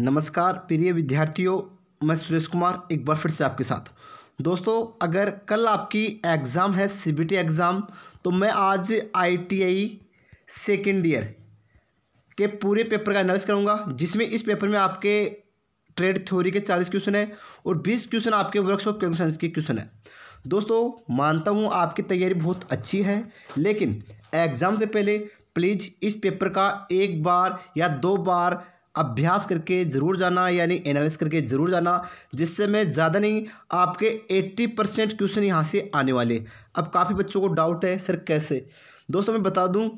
नमस्कार प्रिय विद्यार्थियों मैं सुरेश कुमार एक बार फिर से आपके साथ दोस्तों अगर कल आपकी एग्ज़ाम है सीबीटी एग्ज़ाम तो मैं आज आईटीआई सेकेंड ईयर के पूरे पेपर का एनालिस करूंगा जिसमें इस पेपर में आपके ट्रेड थ्योरी के चालीस क्वेश्चन हैं और बीस क्वेश्चन आपके वर्कशॉप क्वेश्चन के क्वेश्चन हैं दोस्तों मानता हूँ आपकी तैयारी बहुत अच्छी है लेकिन एग्ज़ाम से पहले प्लीज़ इस पेपर का एक बार या दो बार अभ्यास करके ज़रूर जाना यानी एनालिस करके ज़रूर जाना जिससे मैं ज़्यादा नहीं आपके 80 परसेंट क्वेश्चन यहाँ से आने वाले अब काफ़ी बच्चों को डाउट है सर कैसे दोस्तों मैं बता दूँ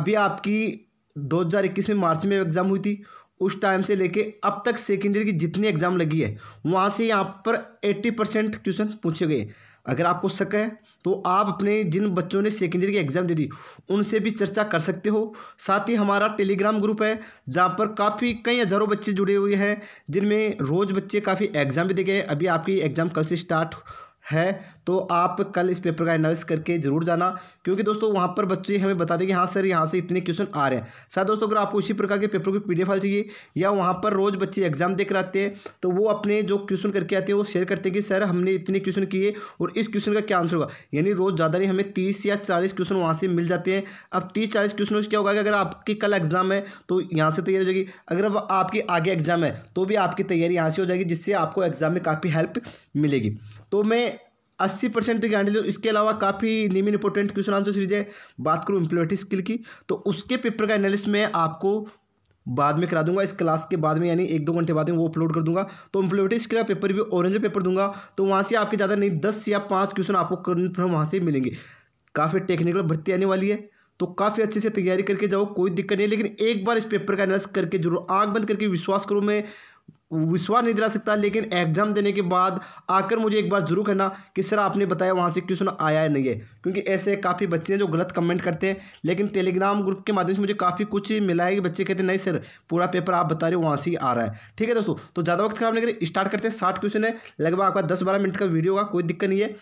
अभी आपकी 2021 में मार्च में एग्ज़ाम हुई थी उस टाइम से लेके अब तक सेकेंड ईयर की जितनी एग्ज़ाम लगी है वहाँ से यहाँ पर 80 परसेंट क्वेश्चन पूछे गए अगर आपको शक है तो आप अपने जिन बच्चों ने सेकेंड ईयर की एग्ज़ाम दे दी उनसे भी चर्चा कर सकते हो साथ ही हमारा टेलीग्राम ग्रुप है जहाँ पर काफ़ी कई हज़ारों बच्चे जुड़े हुए हैं जिनमें रोज़ बच्चे काफ़ी एग्ज़ाम भी दे गए अभी आपकी एग्ज़ाम कल से स्टार्ट है तो आप कल इस पेपर का एनालिस करके जरूर जाना क्योंकि दोस्तों वहाँ पर बच्चे हमें बता दें कि हाँ सर यहाँ से इतने क्वेश्चन आ रहे हैं शायद दोस्तों अगर आपको इसी प्रकार के पेपर की पी फाइल चाहिए या वहाँ पर रोज़ बच्चे एग्जाम देख आते हैं तो वो अपने जो क्वेश्चन करके आते हैं वो शेयर करते हैं कि सर हमने इतने क्वेश्चन किए और इस क्वेश्चन का क्या आंसर होगा यानी रोज़ ज़्यादा नहीं हमें तीस या चालीस क्वेश्चन वहाँ से मिल जाते हैं अब तीस चालीस क्वेश्चन क्या होगा कि अगर आपकी कल एग्जाम है तो यहाँ से तैयारी हो जाएगी अगर अब आपकी आगे एग्जाम है तो भी आपकी तैयारी यहाँ से हो जाएगी जिससे आपको एग्जाम में काफ़ी हेल्प मिलेगी तो मैं अस्सी परसेंट के आंटे इसके अलावा काफ़ी निमिन इंपोर्टेंट क्वेश्चन आंसर सीरीज है बात करूँ इम्प्लोमेटिव स्किल की तो उसके पेपर का एनालिस मैं आपको बाद में करा दूंगा इस क्लास के बाद में यानी एक दो घंटे बाद में वो अपलोड कर दूंगा तो इम्प्लोमेटिव स्किल का पेपर भी ऑरेंज पेपर दूंगा तो वहाँ से आपके ज़्यादा नहीं दस या पाँच क्वेश्चन आपको कन्फर्म वहाँ से मिलेंगे काफ़ी टेक्निकल भर्ती आने वाली है तो काफ़ी अच्छे से तैयारी करके जाओ कोई दिक्कत नहीं लेकिन एक बार इस पेपर का एनालिस करके जरूर आँख बंद करके विश्वास करूँ मैं विश्वास नहीं दिला सकता लेकिन एग्जाम देने के बाद आकर मुझे एक बार जरूर कहना कि सर आपने बताया वहाँ से क्वेश्चन आया है नहीं है क्योंकि ऐसे काफ़ी बच्चे हैं जो गलत कमेंट करते हैं लेकिन टेलीग्राम ग्रुप के माध्यम से मुझे काफ़ी कुछ मिला है कि बच्चे कहते हैं नहीं सर पूरा पेपर आप बता रहे हो वहाँ से ही आ रहा है ठीक है दोस्तों तो ज़्यादा वक्त खराब नहीं करें स्टार्ट करते हैं साठ क्वेश्चन है लगभग आपका दस बारह मिनट का वीडियो का कोई दिक्कत नहीं है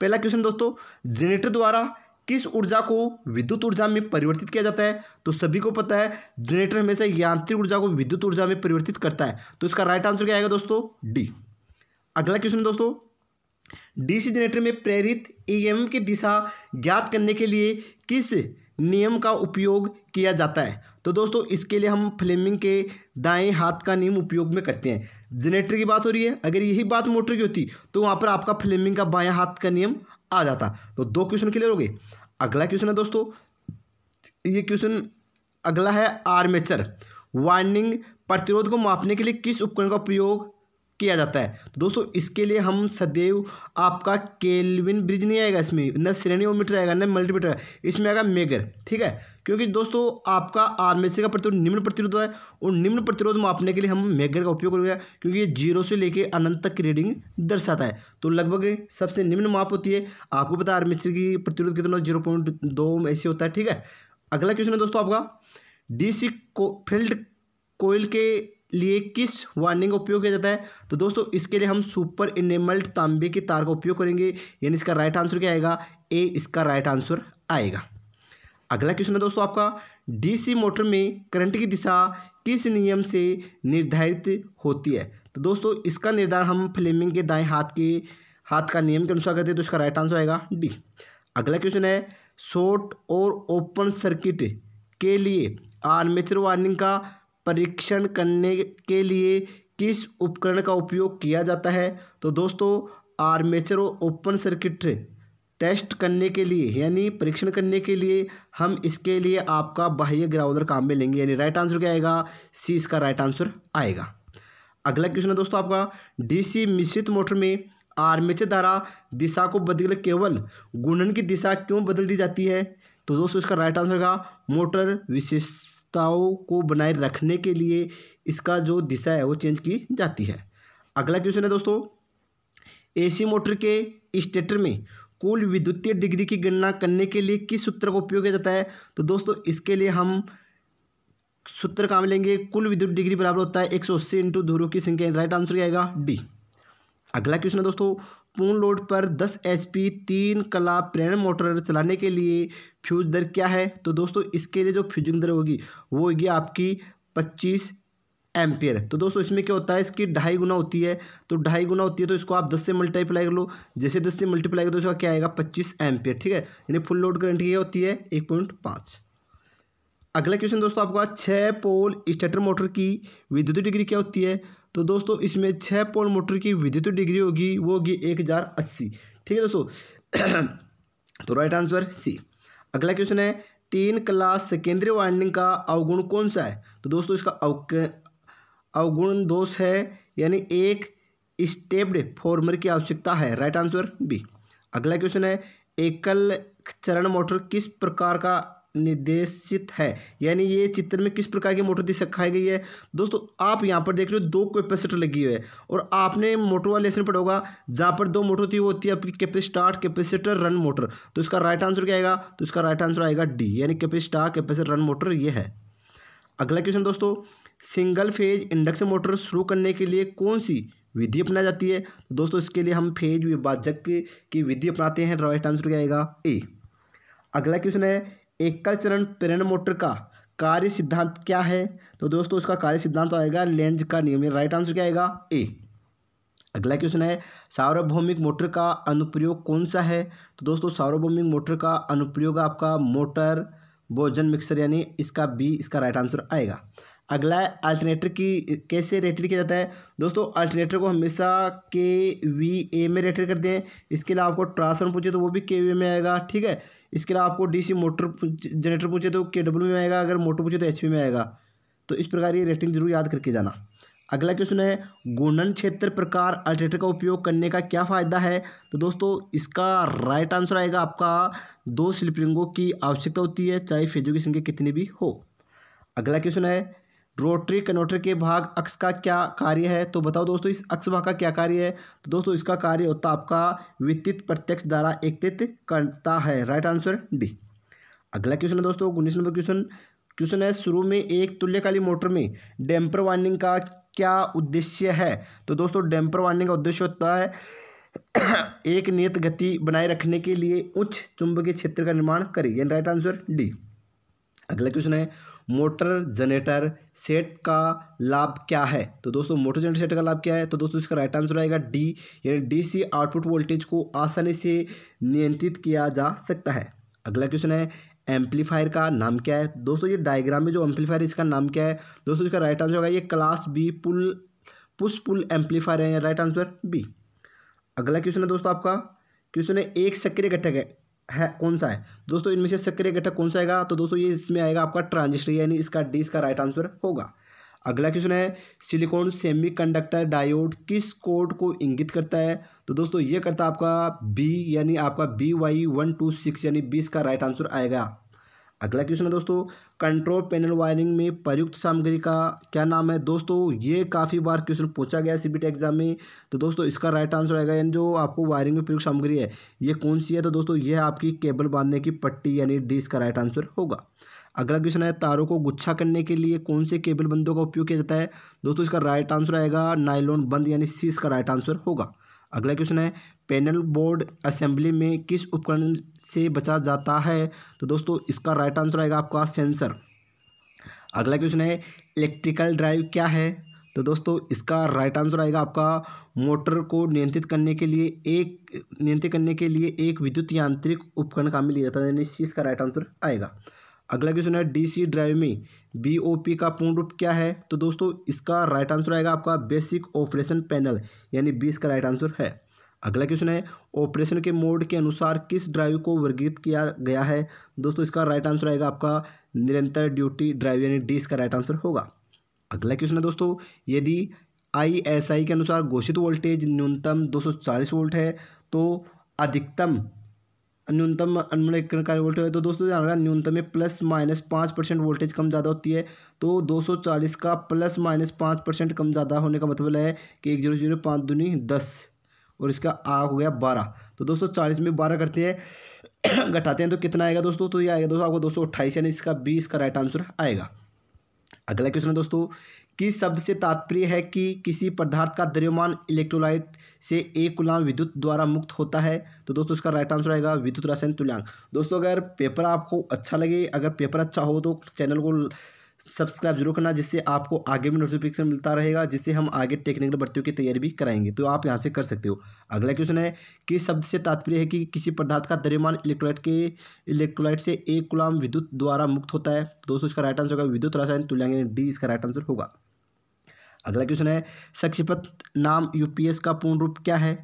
पहला क्वेश्चन दोस्तों जेनेटर द्वारा किस ऊर्जा को विद्युत ऊर्जा में परिवर्तित किया जाता है तो सभी को पता है जनरेटर हमेशा यांत्रिक ऊर्जा को विद्युत ऊर्जा में परिवर्तित करता है तो इसका राइट आंसर क्या आएगा दोस्तों डी अगला क्वेश्चन दोस्तों डीसी जनरेटर में प्रेरित ईएम e की दिशा ज्ञात करने के लिए किस नियम का उपयोग किया जाता है तो दोस्तों इसके लिए हम फ्लेमिंग के दाएं हाथ का नियम उपयोग में करते हैं जनरेटर की बात हो रही है अगर यही बात मोटर की होती तो वहां पर आपका फ्लेमिंग का बाएं हाथ का नियम आ जाता तो दो क्वेश्चन क्लियर हो गए अगला क्वेश्चन है दोस्तों ये क्वेश्चन अगला है आर्मेचर वाइंडिंग प्रतिरोध को मापने के लिए किस उपकरण का प्रयोग किया जाता है तो दोस्तों इसके लिए हम सदैव आपका केल्विन ब्रिज नहीं आएगा इसमें न श्रेणी ओमीटर आएगा न मल्टीमीटर इसमें आएगा मेगर ठीक है क्योंकि दोस्तों आपका आर्मेचर का प्रतिरोध निम्न प्रतिरोध है और निम्न प्रतिरोध मापने के लिए हम मेगर का उपयोग करेंगे क्योंकि ये जीरो से लेकर अनंत तक की रीडिंग दर्शाता है तो लगभग सबसे निम्न माप होती है आपको पता है आर्मेचर की प्रतिरोध कितना जीरो पॉइंट दो ऐसे होता है ठीक है अगला क्वेश्चन है दोस्तों आपका डीसी को फील्ड कोयल के लिए किस वार्निंग का उपयोग किया जाता है तो दोस्तों इसके लिए हम सुपर इनेमल्ड तांबे की तार का उपयोग करेंगे यानी इसका राइट आंसर क्या आएगा ए इसका राइट आंसर आएगा अगला क्वेश्चन है दोस्तों आपका डीसी मोटर में करंट की दिशा किस नियम से निर्धारित होती है तो दोस्तों इसका निर्धारण हम फ्लेमिंग के दाएँ हाथ के हाथ का नियम के अनुसार करते हैं तो इसका राइट आंसर आएगा डी अगला क्वेश्चन है शॉर्ट और ओपन सर्किट के लिए आर्मेचर वार्निंग का परीक्षण करने के लिए किस उपकरण का उपयोग किया जाता है तो दोस्तों आर्मेचर ओपन सर्किट टेस्ट करने के लिए यानी परीक्षण करने के लिए हम इसके लिए आपका बाह्य ग्राउंडर काम में लेंगे यानी राइट आंसर क्या आएगा सी इसका राइट आंसर आएगा अगला क्वेश्चन है दोस्तों आपका डीसी मिश्रित मोटर में आर्मेचर द्वारा दिशा को बदल केवल गुणन की दिशा क्यों बदल दी जाती है तो दोस्तों इसका राइट आंसर का मोटर विशेष एकताओं को बनाए रखने के लिए इसका जो दिशा है वो चेंज की जाती है अगला क्वेश्चन है दोस्तों एसी मोटर के स्टेटर में कुल विद्युतीय डिग्री की गणना करने के लिए किस सूत्र का उपयोग किया जाता है तो दोस्तों इसके लिए हम सूत्र काम लेंगे कुल विद्युत डिग्री बराबर होता है एक सौ अस्सी इंटू धुरो की संख्या राइट आंसर क्या आएगा डी अगला क्वेश्चन है दोस्तों पूर्ण लोड पर 10 एच तीन कला प्रेरण मोटर चलाने के लिए फ्यूज दर क्या है तो दोस्तों इसके लिए जो फ्यूजिंग दर होगी वो होगी आपकी पच्चीस एम्पियर तो दोस्तों इसमें क्या होता है इसकी ढाई गुना होती है तो ढाई गुना होती है तो इसको आप 10 से मल्टीप्लाई कर लो जैसे 10 से मल्टीप्लाई दो तो इसका क्या आएगा पच्चीस एम्पियर ठीक है यानी फुल लोड करंट की होती है एक पॉइंट अगला क्वेश्चन दोस्तों आपका छः पोल स्टेटर मोटर की विद्युत डिग्री क्या होती है तो दोस्तों इसमें छः पोल मोटर की विद्युत डिग्री होगी वो होगी एक हज़ार अस्सी ठीक है दोस्तों तो राइट आंसर सी अगला क्वेश्चन है तीन क्लास सेकेंडरी वाइंडिंग का अवगुण कौन सा है तो दोस्तों इसका अवगुण दोष है यानी एक स्टेप्ड फॉर्मर की आवश्यकता है राइट आंसर बी अगला क्वेश्चन है एकल चरण मोटर किस प्रकार का निर्देशित है यानी ये चित्र में किस प्रकार की मोटर दिखाई गई है दोस्तों आप यहाँ पर देख रहे हो दो कैपेसिटर लगी हुई है और आपने मोटर वाले लेसन पढ़ा होगा जहाँ पर दो मोटर होती है वो होती है आपकी कैपेसिटार कैपेसिटर रन मोटर तो इसका राइट आंसर क्या आएगा तो इसका राइट आंसर आएगा डी यानी कैपेसिटार कैपेसिटर रन मोटर ये है अगला क्वेश्चन दोस्तों सिंगल फेज इंडक्शन मोटर शुरू करने के लिए कौन सी विधि अपनाई जाती है तो दोस्तों इसके लिए हम फेज विभाजक की विधि अपनाते हैं राइट आंसर क्या आएगा ए अगला क्वेश्चन है एकल चरण प्रेरण मोटर का कार्य सिद्धांत क्या है तो दोस्तों उसका कार्य सिद्धांत आएगा लेंज का नियम राइट आंसर क्या आएगा ए अगला क्वेश्चन है सार्वभौमिक मोटर का अनुप्रयोग कौन सा है तो दोस्तों सार्वभौमिक मोटर का अनुप्रयोग आपका मोटर भोजन मिक्सर यानी इसका बी इसका राइट आंसर आएगा अगला है अल्टरनेटर की कैसे रेटेड किया जाता है दोस्तों अल्टरनेटर को हमेशा के वी ए में रेटेड करते हैं इसके अलावा आपको ट्रांसफार्मर पूछे तो वो भी के वी में आएगा ठीक है इसके अलावा आपको डीसी मोटर जनरेटर पूछे तो के डब्ल्यू में आएगा अगर मोटर पूछे तो एच में आएगा तो इस प्रकार ये रेटिंग जरूर याद करके जाना अगला क्वेश्चन है गुणन क्षेत्र प्रकार अल्टरनेटर का उपयोग करने का क्या फ़ायदा है तो दोस्तों इसका राइट आंसर आएगा आपका दो स्लिपरिंगों की आवश्यकता होती है चाहे फेजों की संख्या कितनी भी हो अगला क्वेश्चन है रोटरी कन्वर्टर के भाग अक्स का क्या कार्य है तो बताओ दोस्तों इस अक्स भाग का क्या कार्य है तो दोस्तों इसका कार्य होता आपका वित्तीय प्रत्यक्ष द्वारा एकत्रित करता है राइट आंसर डी अगला क्वेश्चन है दोस्तों उन्नीस नंबर क्वेश्चन क्वेश्चन है शुरू में एक तुल्यकाली मोटर में डैम्पर वार्निंग का क्या उद्देश्य है तो दोस्तों डैम्पर वार्निंग का उद्देश्य होता है एक नियत गति बनाए रखने के लिए उच्च चुंबकीय क्षेत्र का निर्माण करें यानी राइट आंसर डी अगला क्वेश्चन है मोटर जनरेटर सेट का लाभ क्या है तो दोस्तों मोटर जनरेटर सेट का लाभ क्या है तो दोस्तों इसका राइट आंसर आएगा डी यानी डी सी आउटपुट वोल्टेज को आसानी से नियंत्रित किया जा सकता है अगला क्वेश्चन है एम्पलीफायर का नाम क्या है दोस्तों ये डायग्राम में जो एम्पलीफायर इसका नाम क्या है दोस्तों इसका राइट आंसर होगा ये class B pull push pull amplifier है राइट आंसर बी अगला क्वेश्चन है दोस्तों आपका क्वेश्चन है एक सक्रिय घटक है है कौन सा है दोस्तों इनमें से सक्रिय घटक कौन सा आएगा तो दोस्तों ये इसमें आएगा आपका ट्रांजिस्टर यानी इसका डी इसका राइट आंसर होगा अगला क्वेश्चन है सिलिकॉन सेमीकंडक्टर डायोड किस कोड को इंगित करता है तो दोस्तों ये करता है आपका बी यानी आपका B Y one two six यानी बीस का राइट आंसर आएगा अगला क्वेश्चन है दोस्तों कंट्रोल पैनल वायरिंग में प्रयुक्त सामग्री का क्या नाम है दोस्तों ये काफ़ी बार क्वेश्चन पूछा गया सी एग्जाम में तो दोस्तों इसका राइट आंसर आएगा यानी जो आपको वायरिंग में प्रयुक्त सामग्री है ये कौन सी है तो दोस्तों ये आपकी केबल बांधने की पट्टी यानी डी इसका राइट आंसर होगा अगला क्वेश्चन है तारों को गुच्छा करने के लिए कौन से केबल बंदों का उपयोग किया जाता है दोस्तों इसका राइट आंसर आएगा नाइलोन बंद यानी सी इसका राइट आंसर होगा अगला क्वेश्चन है पैनल बोर्ड असेंबली में किस उपकरण से बचा जाता है तो दोस्तों इसका राइट आंसर आएगा आपका सेंसर अगला क्वेश्चन है इलेक्ट्रिकल ड्राइव क्या है तो दोस्तों इसका राइट आंसर आएगा आपका मोटर को नियंत्रित करने के लिए एक नियंत्रित करने के लिए एक विद्युत यांत्रिक उपकरण काम में लिया जाता है यानी सी इसका राइट आंसर आएगा अगला क्वेश्चन है डीसी ड्राइव में बीओपी का पूर्ण रूप क्या है तो दोस्तों इसका राइट आंसर आएगा आपका बेसिक ऑपरेशन पैनल यानी बी इसका राइट आंसर है अगला क्वेश्चन है ऑपरेशन के मोड के अनुसार किस ड्राइव को वर्गीकृत किया गया है दोस्तों इसका राइट आंसर आएगा आपका निरंतर ड्यूटी ड्राइव यानी डी इसका राइट आंसर होगा अगला क्वेश्चन है दोस्तों यदि आईएसआई के अनुसार घोषित वोल्टेज न्यूनतम 240 वोल्ट है तो अधिकतम न्यूनतम अनुमणीकरण कार्य वोल्ट है तो दोस्तों ध्यान रखना न्यूनतम में प्लस माइनस पाँच परसेंट वोल्टेज कम ज़्यादा होती है तो 240 का प्लस माइनस पाँच परसेंट कम ज़्यादा होने का मतलब है कि एक जीरो जीरो पाँच दूनी दस और इसका आ हो गया बारह तो दोस्तों चालीस में बारह करते हैं घटाते हैं तो कितना आएगा दोस्तों तो ये आएगा दोस्तों आपको दोस्तों अट्ठाईस यानी इसका बीस का राइट आंसर आएगा अगला क्वेश्चन है दोस्तों किस शब्द से तात्पर्य है कि किसी पदार्थ का द्रव्यमान इलेक्ट्रोलाइट से एक गुलाम विद्युत द्वारा मुक्त होता है तो दोस्तों इसका राइट आंसर आएगा विद्युत रसायन तुल्यांक दोस्तों अगर पेपर आपको अच्छा लगे अगर पेपर अच्छा हो तो चैनल को सब्सक्राइब जरूर करना जिससे आपको आगे भी नोटिफिकेशन मिलता रहेगा जिससे हम आगे टेक्निकल भर्तियों की तैयारी भी कराएंगे तो आप यहाँ से कर सकते हो अगला क्वेश्चन है कि शब्द से तात्पर्य है कि किसी पदार्थ का द्रव्यमान इलेक्ट्रोलाइट के इलेक्ट्रोलाइट से एक गुलाम विद्युत द्वारा मुक्त होता है दोस्तों इसका राइट आंसर होगा विद्युत रसायन तुल्यांग डी इसका राइट आंसर होगा अगला क्वेश्चन है शक्षिपत नाम यू का पूर्ण रूप क्या है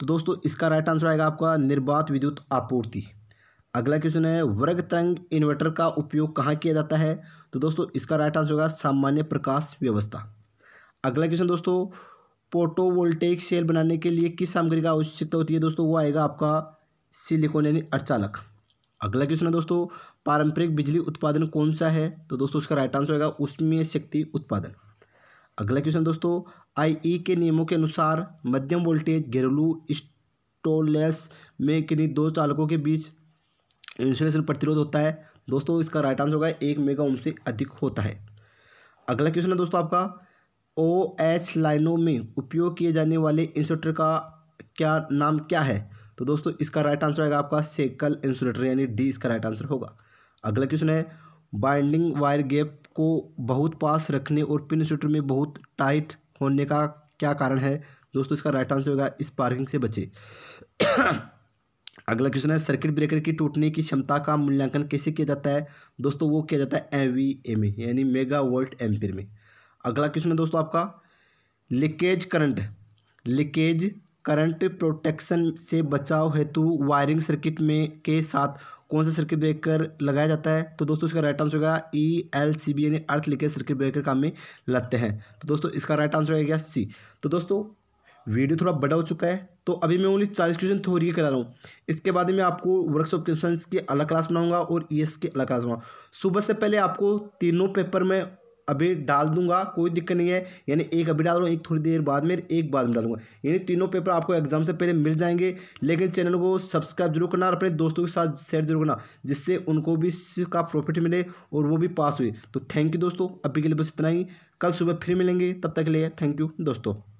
तो दोस्तों इसका राइट आंसर आएगा आपका निर्बाध विद्युत आपूर्ति अगला क्वेश्चन है वर्ग तरंग इन्वर्टर का उपयोग कहाँ किया जाता है तो दोस्तों इसका राइट आंसर होगा सामान्य प्रकाश व्यवस्था अगला क्वेश्चन दोस्तों फोटोवोल्टेक सेल बनाने के लिए किस सामग्री का आवश्यकता होती है दोस्तों वो आएगा आपका सिलिकॉन यानी अर्चालक अगला क्वेश्चन है दोस्तों पारंपरिक बिजली उत्पादन कौन सा है तो दोस्तों उसका राइट आंसर होगा उष्मीय शक्ति उत्पादन अगला क्वेश्चन दोस्तों आई e के नियमों के अनुसार मध्यम वोल्टेज घरेलू स्टोलेस में किन्हीं दो चालकों के बीच इंसुलेशन प्रतिरोध होता है दोस्तों इसका राइट आंसर होगा एक मेगा ओम से अधिक होता है अगला क्वेश्चन है दोस्तों आपका ओ एच लाइनों में उपयोग किए जाने वाले इंसुलेटर का क्या नाम क्या है तो दोस्तों इसका राइट आंसर आएगा आपका सेकल इंसुलेटर यानी डी इसका राइट आंसर होगा अगला क्वेश्चन है बाइंडिंग वायर गैप को बहुत पास रखने और पिन इंसुलेटर में बहुत टाइट होने का क्या कारण है दोस्तों इसका राइट आंसर होगा स्पार्किंग से बचे अगला क्वेश्चन है सर्किट ब्रेकर की टूटने की क्षमता का मूल्यांकन कैसे किया जाता है दोस्तों वो किया जाता है एम एम में यानी मेगा वोल्ट एम्पियर में अगला क्वेश्चन है दोस्तों आपका leakage current leakage current protection से बचाव हेतु वायरिंग सर्किट में के साथ कौन सा सर्किट ब्रेकर लगाया जाता है तो दोस्तों इसका राइट आंसर होगा ई एल सी बी यानी अर्थ लीकेज सर्किट ब्रेकर काम में लगते हैं तो दोस्तों इसका राइट आंसर हो गया सी तो दोस्तों वीडियो थोड़ा बड़ा हो चुका है तो अभी मैं ओनली चालीस क्वेश्चन थ्योरी ही करा रहा हूँ इसके बाद में आपको वर्कशॉप क्वेश्चन की अलग क्लास बनाऊंगा और ई के अलग क्लास बनाऊंगा सुबह से पहले आपको तीनों पेपर में अभी डाल दूंगा कोई दिक्कत नहीं है यानी एक अभी डाल रहा हूँ एक थोड़ी देर बाद में एक बाद में डालूंगा यानी तीनों पेपर आपको एग्जाम से पहले मिल जाएंगे लेकिन चैनल को सब्सक्राइब जरूर करना और अपने दोस्तों के साथ शेयर जरूर करना जिससे उनको भी इसका प्रॉफिट मिले और वो भी पास हुए तो थैंक यू दोस्तों अभी के लिए बस इतना ही कल सुबह फिर मिलेंगे तब तक के लिए थैंक यू दोस्तों